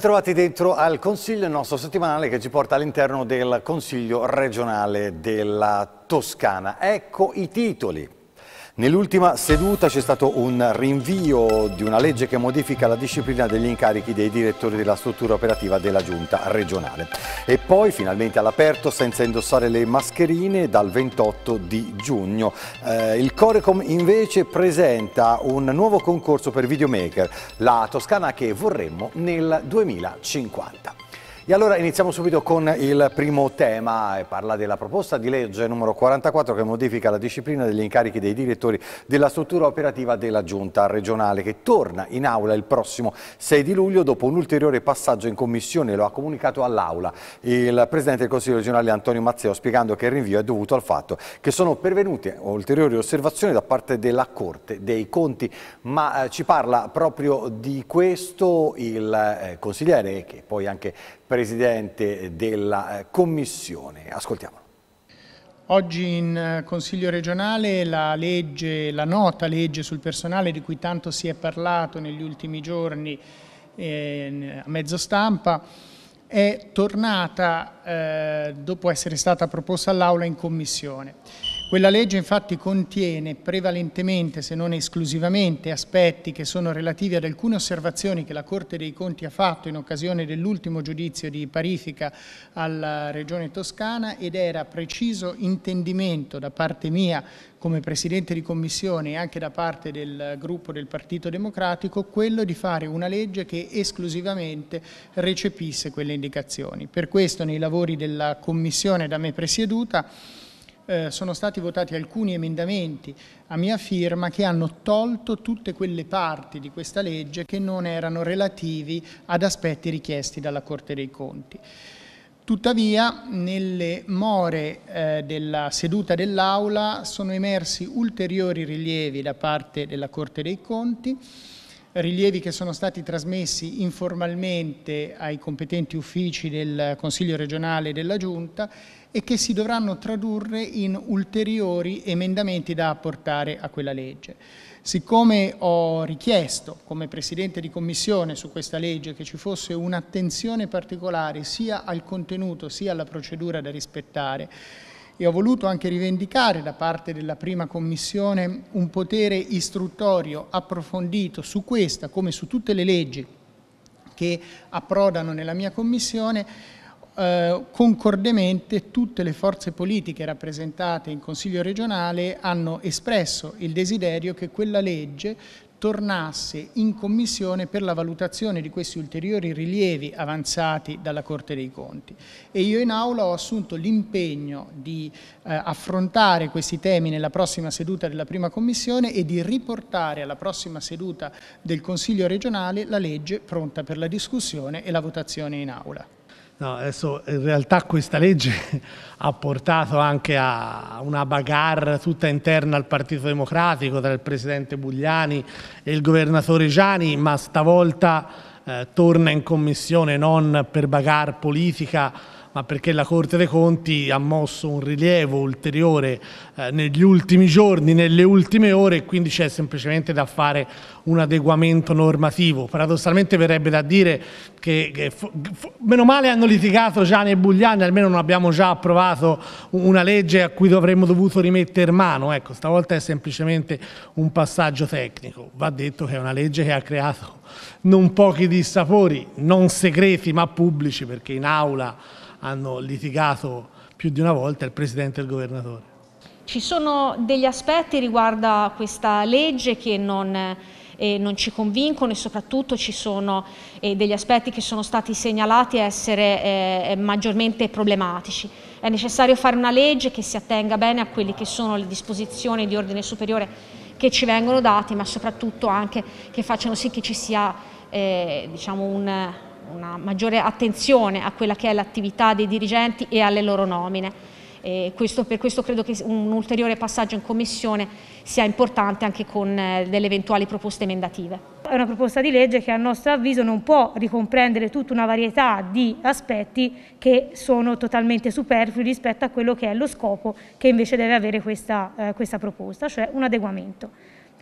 Bentrovati dentro al Consiglio, il nostro settimanale che ci porta all'interno del Consiglio regionale della Toscana. Ecco i titoli. Nell'ultima seduta c'è stato un rinvio di una legge che modifica la disciplina degli incarichi dei direttori della struttura operativa della giunta regionale. E poi finalmente all'aperto senza indossare le mascherine dal 28 di giugno. Eh, il Corecom invece presenta un nuovo concorso per videomaker, la Toscana che vorremmo nel 2050. E allora iniziamo subito con il primo tema, parla della proposta di legge numero 44 che modifica la disciplina degli incarichi dei direttori della struttura operativa della Giunta regionale che torna in aula il prossimo 6 di luglio dopo un ulteriore passaggio in commissione, lo ha comunicato all'aula il Presidente del Consiglio regionale Antonio Mazzeo spiegando che il rinvio è dovuto al fatto che sono pervenute ulteriori osservazioni da parte della Corte dei Conti, ma eh, ci parla proprio di questo il eh, consigliere che poi anche Presidente della eh, Commissione. Ascoltiamolo. Oggi in eh, Consiglio regionale la, legge, la nota legge sul personale di cui tanto si è parlato negli ultimi giorni eh, a mezzo stampa è tornata eh, dopo essere stata proposta all'Aula in Commissione. Quella legge infatti contiene prevalentemente, se non esclusivamente, aspetti che sono relativi ad alcune osservazioni che la Corte dei Conti ha fatto in occasione dell'ultimo giudizio di Parifica alla Regione Toscana ed era preciso intendimento da parte mia come Presidente di Commissione e anche da parte del gruppo del Partito Democratico quello di fare una legge che esclusivamente recepisse quelle indicazioni. Per questo nei lavori della Commissione da me presieduta eh, sono stati votati alcuni emendamenti a mia firma che hanno tolto tutte quelle parti di questa legge che non erano relativi ad aspetti richiesti dalla Corte dei Conti. Tuttavia, nelle more eh, della seduta dell'Aula sono emersi ulteriori rilievi da parte della Corte dei Conti rilievi che sono stati trasmessi informalmente ai competenti uffici del Consiglio regionale e della Giunta e che si dovranno tradurre in ulteriori emendamenti da apportare a quella legge. Siccome ho richiesto come Presidente di Commissione su questa legge che ci fosse un'attenzione particolare sia al contenuto sia alla procedura da rispettare, e ho voluto anche rivendicare da parte della prima commissione un potere istruttorio approfondito su questa come su tutte le leggi che approdano nella mia commissione eh, concordemente tutte le forze politiche rappresentate in Consiglio regionale hanno espresso il desiderio che quella legge tornasse in Commissione per la valutazione di questi ulteriori rilievi avanzati dalla Corte dei Conti. E io in Aula ho assunto l'impegno di eh, affrontare questi temi nella prossima seduta della prima Commissione e di riportare alla prossima seduta del Consiglio regionale la legge pronta per la discussione e la votazione in Aula. No, adesso in realtà questa legge ha portato anche a una bagarre tutta interna al Partito Democratico tra il Presidente Bugliani e il Governatore Gianni, ma stavolta eh, torna in Commissione non per bagarre politica, ma perché la Corte dei Conti ha mosso un rilievo ulteriore eh, negli ultimi giorni, nelle ultime ore e quindi c'è semplicemente da fare un adeguamento normativo. Paradossalmente verrebbe da dire che, che meno male hanno litigato Gianni e Bugliani, almeno non abbiamo già approvato una legge a cui dovremmo dovuto rimettere mano, ecco, stavolta è semplicemente un passaggio tecnico. Va detto che è una legge che ha creato non pochi dissapori, non segreti ma pubblici perché in aula hanno litigato più di una volta il Presidente e il Governatore. Ci sono degli aspetti riguardo a questa legge che non, eh, non ci convincono e soprattutto ci sono eh, degli aspetti che sono stati segnalati essere eh, maggiormente problematici. È necessario fare una legge che si attenga bene a quelle che sono le disposizioni di ordine superiore che ci vengono date, ma soprattutto anche che facciano sì che ci sia eh, diciamo un, una maggiore attenzione a quella che è l'attività dei dirigenti e alle loro nomine. Questo, per questo credo che un ulteriore passaggio in commissione sia importante anche con eh, delle eventuali proposte emendative. È una proposta di legge che a nostro avviso non può ricomprendere tutta una varietà di aspetti che sono totalmente superflui rispetto a quello che è lo scopo che invece deve avere questa, eh, questa proposta, cioè un adeguamento.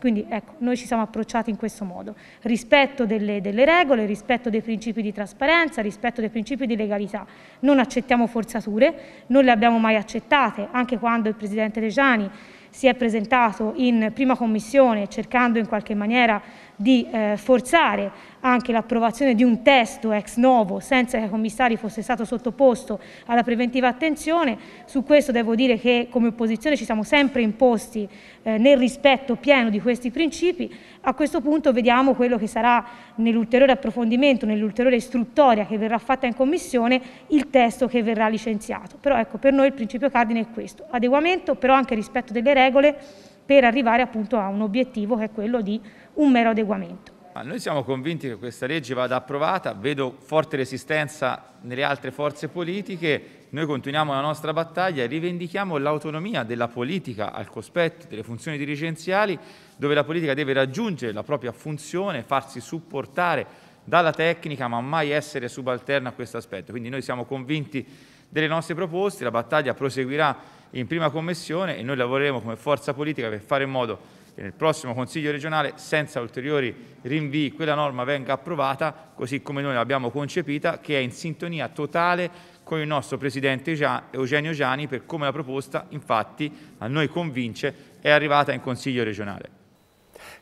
Quindi ecco, noi ci siamo approcciati in questo modo, rispetto delle, delle regole, rispetto dei principi di trasparenza, rispetto dei principi di legalità. Non accettiamo forzature, non le abbiamo mai accettate, anche quando il Presidente Reggiani si è presentato in prima commissione cercando in qualche maniera di eh, forzare anche l'approvazione di un testo ex novo senza che ai commissari fosse stato sottoposto alla preventiva attenzione. Su questo devo dire che come opposizione ci siamo sempre imposti eh, nel rispetto pieno di questi principi. A questo punto vediamo quello che sarà nell'ulteriore approfondimento, nell'ulteriore istruttoria che verrà fatta in commissione, il testo che verrà licenziato. Però ecco, per noi il principio cardine è questo, adeguamento però anche rispetto delle regole per arrivare appunto a un obiettivo che è quello di un mero adeguamento. Noi siamo convinti che questa legge vada approvata, vedo forte resistenza nelle altre forze politiche, noi continuiamo la nostra battaglia e rivendichiamo l'autonomia della politica al cospetto delle funzioni dirigenziali, dove la politica deve raggiungere la propria funzione, farsi supportare dalla tecnica, ma mai essere subalterna a questo aspetto. Quindi noi siamo convinti delle nostre proposte, la battaglia proseguirà in prima commissione e noi lavoreremo come forza politica per fare in modo che nel prossimo Consiglio regionale, senza ulteriori rinvii, quella norma venga approvata così come noi l'abbiamo concepita, che è in sintonia totale con il nostro Presidente Eugenio Gianni per come la proposta, infatti, a noi convince, è arrivata in Consiglio regionale.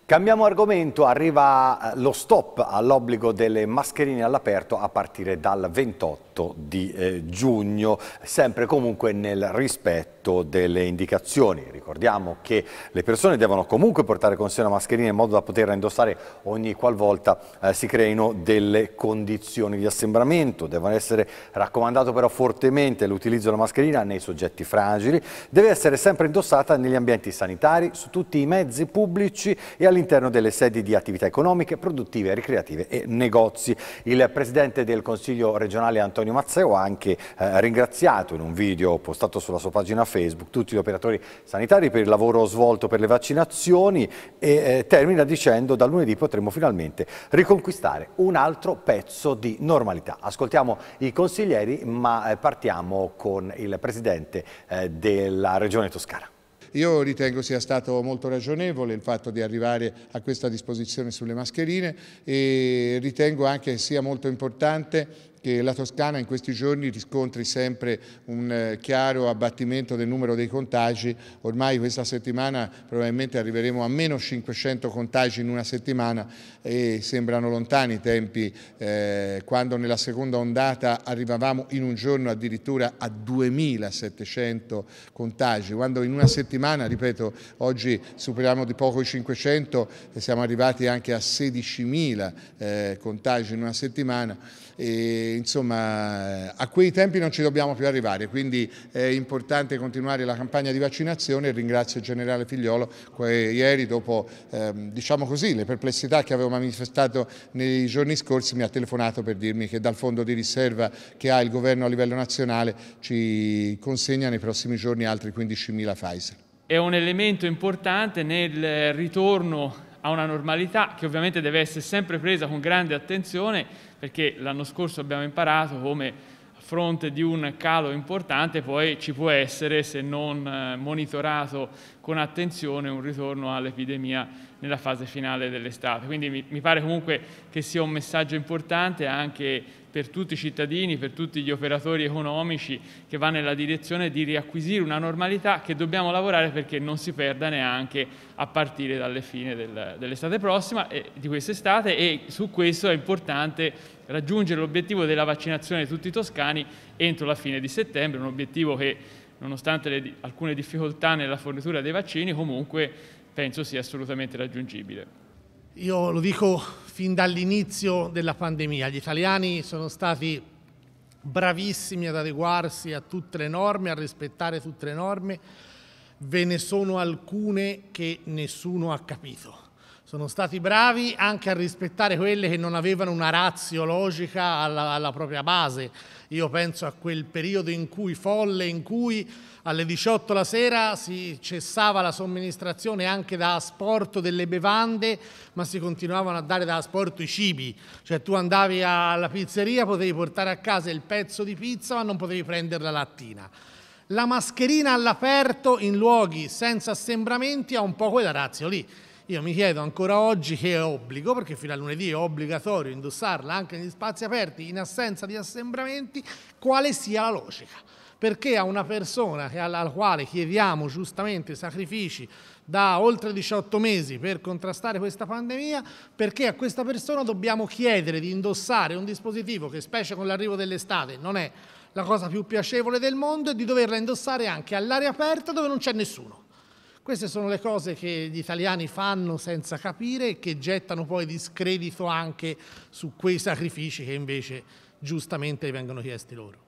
Cambiamo argomento, arriva eh, lo stop all'obbligo delle mascherine all'aperto a partire dal 28 di eh, giugno, sempre comunque nel rispetto rispetto delle indicazioni. Ricordiamo che le persone devono comunque portare con sé una mascherina in modo da poterla indossare ogni qualvolta eh, si creino delle condizioni di assembramento. Devono essere raccomandato però fortemente l'utilizzo della mascherina nei soggetti fragili. Deve essere sempre indossata negli ambienti sanitari, su tutti i mezzi pubblici e all'interno delle sedi di attività economiche, produttive, ricreative e negozi. Il Presidente del Consiglio regionale Antonio Mazzeo ha anche eh, ringraziato in un video postato sulla sua pagina Facebook tutti gli operatori sanitari per il lavoro svolto per le vaccinazioni e eh, termina dicendo da lunedì potremo finalmente riconquistare un altro pezzo di normalità. Ascoltiamo i consiglieri ma eh, partiamo con il presidente eh, della regione toscana. Io ritengo sia stato molto ragionevole il fatto di arrivare a questa disposizione sulle mascherine e ritengo anche sia molto importante che la Toscana in questi giorni riscontri sempre un eh, chiaro abbattimento del numero dei contagi. Ormai questa settimana probabilmente arriveremo a meno 500 contagi in una settimana e sembrano lontani i tempi eh, quando nella seconda ondata arrivavamo in un giorno addirittura a 2700 contagi. Quando in una settimana, ripeto, oggi superiamo di poco i 500 e siamo arrivati anche a 16.000 eh, contagi in una settimana. E insomma, a quei tempi non ci dobbiamo più arrivare, quindi è importante continuare la campagna di vaccinazione e ringrazio il generale Figliolo che ieri dopo ehm, diciamo così, le perplessità che avevo manifestato nei giorni scorsi mi ha telefonato per dirmi che dal fondo di riserva che ha il governo a livello nazionale ci consegna nei prossimi giorni altri 15.000 Pfizer. È un elemento importante nel ritorno a una normalità che ovviamente deve essere sempre presa con grande attenzione perché l'anno scorso abbiamo imparato come a fronte di un calo importante poi ci può essere, se non eh, monitorato con attenzione, un ritorno all'epidemia nella fase finale dell'estate. Quindi mi, pare comunque che sia un messaggio importante anche per tutti i cittadini, per tutti gli operatori economici che va nella direzione di riacquisire una normalità che dobbiamo lavorare perché non si perda neanche a partire dalle fine del, dell'estate prossima e di quest'estate e su questo è importante raggiungere l'obiettivo della vaccinazione di tutti i toscani entro la fine di settembre, un obiettivo che nonostante le, alcune difficoltà nella fornitura dei vaccini comunque penso sia assolutamente raggiungibile. Io lo dico fin dall'inizio della pandemia, gli italiani sono stati bravissimi ad adeguarsi a tutte le norme, a rispettare tutte le norme, ve ne sono alcune che nessuno ha capito sono stati bravi anche a rispettare quelle che non avevano una razio logica alla, alla, propria base. Io penso a quel periodo in cui folle, in cui alle 18 la sera si cessava la somministrazione anche da asporto delle bevande, ma si continuavano a dare da asporto i cibi. Cioè tu andavi alla pizzeria, potevi portare a casa il pezzo di pizza, ma non potevi prendere la lattina. La mascherina all'aperto in luoghi senza assembramenti ha un po' quella razio lì io mi chiedo ancora oggi che è obbligo, perché fino a lunedì è obbligatorio indossarla anche negli spazi aperti in assenza di assembramenti, quale sia la logica. Perché a una persona alla quale chiediamo giustamente sacrifici da oltre 18 mesi per contrastare questa pandemia, perché a questa persona dobbiamo chiedere di indossare un dispositivo che, specie con l'arrivo dell'estate, non è la cosa più piacevole del mondo e di doverla indossare anche all'aria aperta dove non c'è nessuno. Queste sono le cose che gli italiani fanno senza capire e che gettano poi discredito anche su quei sacrifici che invece giustamente vengono chiesti loro.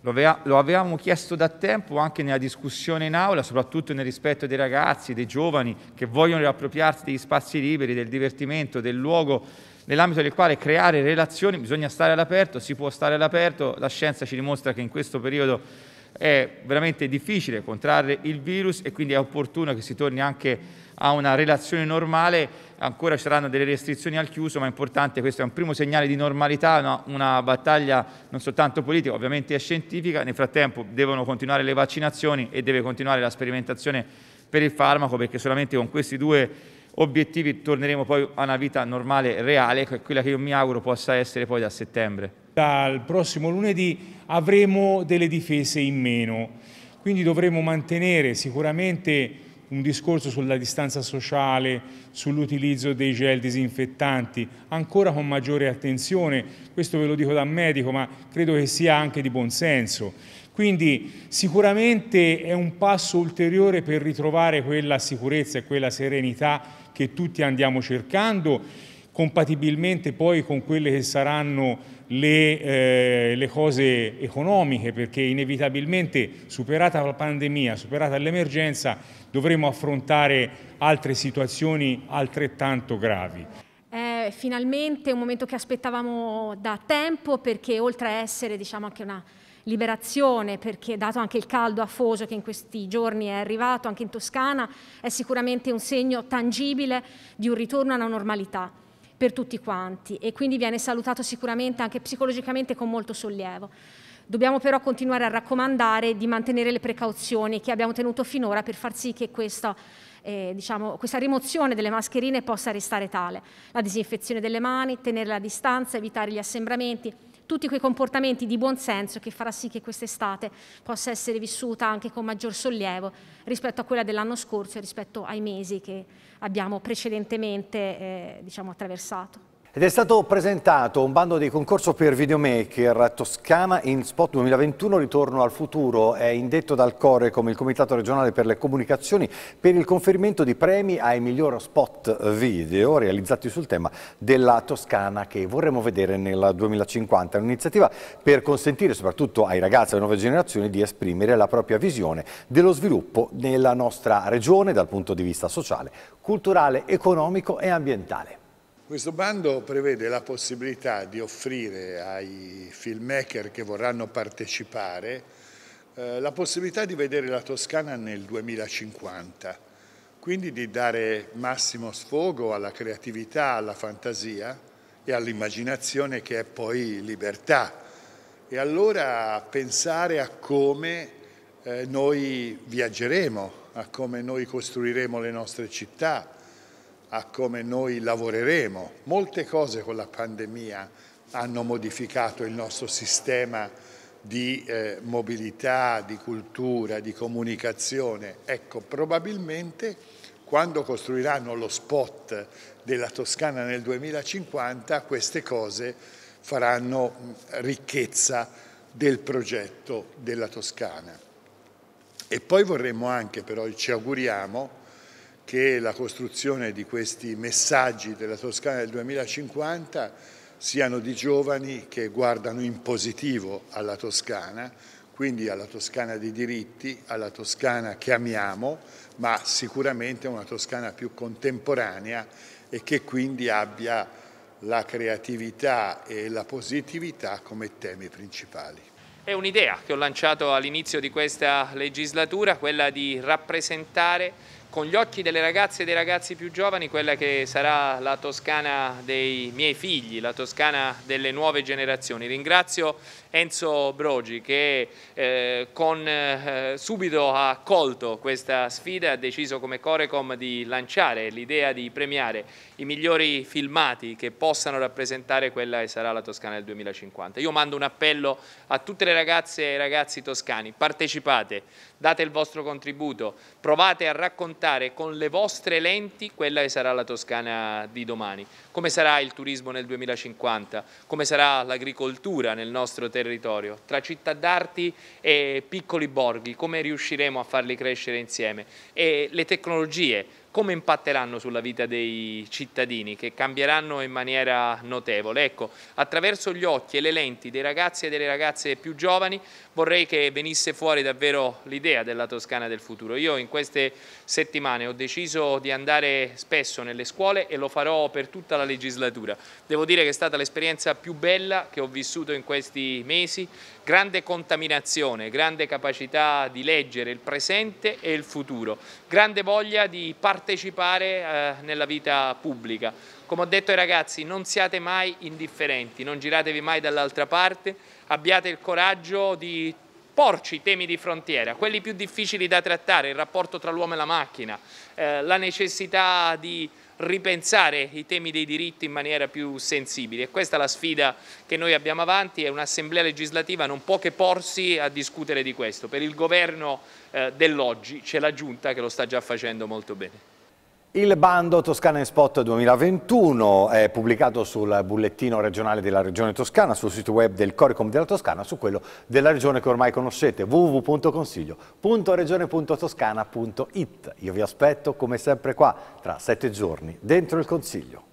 Lo avevamo chiesto da tempo anche nella discussione in aula, soprattutto nel rispetto dei ragazzi, dei giovani che vogliono riappropriarsi degli spazi liberi, del divertimento, del luogo nell'ambito del quale creare relazioni, bisogna stare all'aperto, si può stare all'aperto, la scienza ci dimostra che in questo periodo è veramente difficile contrarre il virus e quindi è opportuno che si torni anche a una relazione normale, ancora ci saranno delle restrizioni al chiuso, ma è importante, questo è un primo segnale di normalità, una, una battaglia non soltanto politica, ovviamente è scientifica, nel frattempo devono continuare le vaccinazioni e deve continuare la sperimentazione per il farmaco, perché solamente con questi due obiettivi torneremo poi a una vita normale, reale, quella che io mi auguro possa essere poi da settembre. Dal prossimo lunedì avremo delle difese in meno, quindi dovremo mantenere sicuramente un discorso sulla distanza sociale, sull'utilizzo dei gel disinfettanti, ancora con maggiore attenzione, questo ve lo dico da medico, ma credo che sia anche di buon senso. Quindi sicuramente è un passo ulteriore per ritrovare quella sicurezza e quella serenità che tutti andiamo cercando, compatibilmente poi con quelle che saranno le, eh, le cose economiche, perché inevitabilmente superata la pandemia, superata l'emergenza, dovremo affrontare altre situazioni altrettanto gravi finalmente un momento che aspettavamo da tempo perché oltre a essere diciamo, anche una liberazione, perché dato anche il caldo afoso che in questi giorni è arrivato anche in Toscana, è sicuramente un segno tangibile di un ritorno alla normalità per tutti quanti e quindi viene salutato sicuramente anche psicologicamente con molto sollievo. Dobbiamo però continuare a raccomandare di mantenere le precauzioni che abbiamo tenuto finora per far sì che questa, eh, diciamo, questa rimozione delle mascherine possa restare tale. La disinfezione delle mani, tenere la distanza, evitare gli assembramenti, tutti quei comportamenti di buon senso che farà sì che quest'estate possa essere vissuta anche con maggior sollievo rispetto a quella dell'anno scorso e rispetto ai mesi che abbiamo precedentemente eh, diciamo, attraversato. Ed è stato presentato un bando di concorso per videomaker Toscana in Spot 2021 Ritorno al futuro è indetto dal Core come il Comitato regionale per le comunicazioni per il conferimento di premi ai migliori spot video realizzati sul tema della Toscana che vorremmo vedere nel 2050. È un'iniziativa per consentire soprattutto ai ragazzi e alle nuove generazioni di esprimere la propria visione dello sviluppo nella nostra regione dal punto di vista sociale, culturale, economico e ambientale. Questo bando prevede la possibilità di offrire ai filmmaker che vorranno partecipare eh, la possibilità di vedere la Toscana nel 2050, quindi di dare massimo sfogo alla creatività, alla fantasia e all'immaginazione che è poi libertà. E allora pensare a come eh, noi viaggeremo, a come noi costruiremo le nostre città, a come noi lavoreremo. Molte cose con la pandemia hanno modificato il nostro sistema di eh, mobilità, di cultura, di comunicazione. Ecco, probabilmente quando costruiranno lo spot della Toscana nel 2050 queste cose faranno ricchezza del progetto della Toscana. E poi vorremmo anche però, e ci auguriamo, che la costruzione di questi messaggi della Toscana del 2050 siano di giovani che guardano in positivo alla Toscana, quindi alla Toscana dei diritti, alla Toscana che amiamo, ma sicuramente una Toscana più contemporanea e che quindi abbia la creatività e la positività come temi principali. È un'idea che ho lanciato all'inizio di questa legislatura, quella di rappresentare con gli occhi delle ragazze e dei ragazzi più giovani quella che sarà la Toscana dei miei figli, la Toscana delle nuove generazioni. Ringrazio Enzo Brogi che eh, con, eh, subito ha accolto questa sfida, ha deciso come Corecom di lanciare l'idea di premiare i migliori filmati che possano rappresentare quella che sarà la Toscana del 2050. Io mando un appello a tutte le ragazze e i ragazzi toscani, partecipate, date il vostro contributo, provate a raccontare con le vostre lenti quella che sarà la Toscana di domani, come sarà il turismo nel 2050, come sarà l'agricoltura nel nostro territorio, tra città d'arti e piccoli borghi, come riusciremo a farli crescere insieme e le tecnologie come impatteranno sulla vita dei cittadini che cambieranno in maniera notevole. Ecco, attraverso gli occhi e le lenti dei ragazzi e delle ragazze più giovani vorrei che venisse fuori davvero l'idea della Toscana del futuro. Io in queste settimane ho deciso di andare spesso nelle scuole e lo farò per tutta la legislatura. Devo dire che è stata l'esperienza più bella che ho vissuto in questi mesi grande contaminazione, grande capacità di leggere il presente e il futuro, grande voglia di partecipare eh, nella vita pubblica. Come ho detto ai ragazzi, non siate mai indifferenti, non giratevi mai dall'altra parte, abbiate il coraggio di porci i temi di frontiera, quelli più difficili da trattare, il rapporto tra l'uomo e la macchina, eh, la necessità di ripensare i temi dei diritti in maniera più sensibile. E questa è la sfida che noi abbiamo avanti e un'assemblea legislativa non può che porsi a discutere di questo. Per il governo eh, dell'oggi c'è la giunta che lo sta già facendo molto bene. Il bando Toscana in Spot 2021 è pubblicato sul bullettino regionale della Regione Toscana, sul sito web del Coricom della Toscana, su quello della Regione che ormai conoscete, www.consiglio.regione.toscana.it. Io vi aspetto come sempre qua, tra sette giorni, dentro il Consiglio.